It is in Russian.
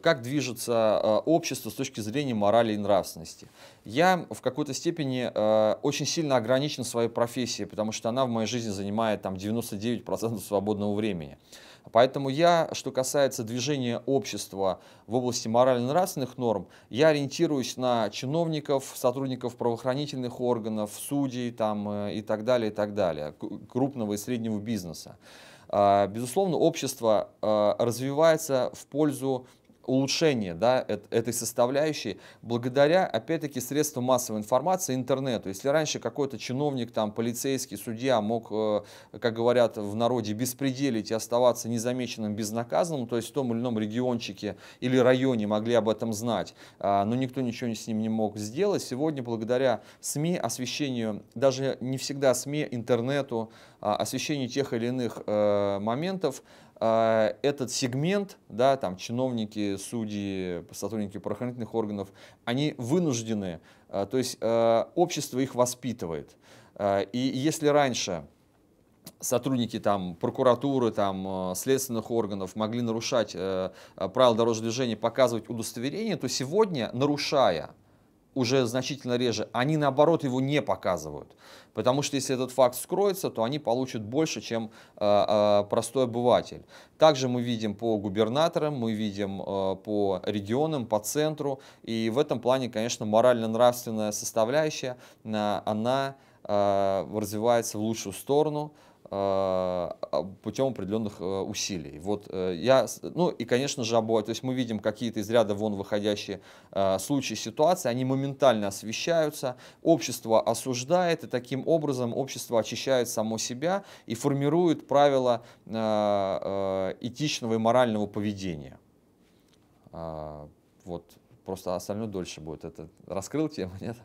как движется э, общество с точки зрения морали и нравственности. Я в какой-то степени э, очень сильно ограничен своей профессией, потому что она в моей жизни занимает там, 99% свободного времени. Поэтому я, что касается движения общества в области морально-нравственных норм, я ориентируюсь на чиновников, сотрудников правоохранительных органов, судей там, э, и так далее, и так далее, крупного и среднего бизнеса. Безусловно, общество развивается в пользу улучшение да, этой составляющей благодаря, опять-таки, средствам массовой информации, интернету. Если раньше какой-то чиновник, там, полицейский, судья мог, э, как говорят в народе, беспределить и оставаться незамеченным, безнаказанным, то есть в том или ином региончике или районе могли об этом знать, а, но никто ничего с ним не мог сделать, сегодня благодаря СМИ, освещению, даже не всегда СМИ, интернету, а, освещению тех или иных э, моментов, а, этот сегмент, да, там чиновники, судьи, сотрудники правоохранительных органов, они вынуждены, а, то есть а, общество их воспитывает. И если раньше сотрудники там, прокуратуры, там, следственных органов могли нарушать э, правила дорожного движения, показывать удостоверение, то сегодня, нарушая уже значительно реже, они наоборот его не показывают. Потому что если этот факт скроется, то они получат больше, чем э, э, простой обыватель. Также мы видим по губернаторам, мы видим э, по регионам, по центру. И в этом плане, конечно, морально-нравственная составляющая, э, она э, развивается в лучшую сторону. Э, а, путем определенных э, усилий. Вот э, я, ну и, конечно же, обои. То есть мы видим какие-то из ряда вон выходящие случаи, ситуации, они моментально освещаются, общество осуждает, и таким образом общество очищает само себя и формирует правила этичного и морального поведения. А, вот, просто остальное дольше будет. Это раскрыл тему, нет?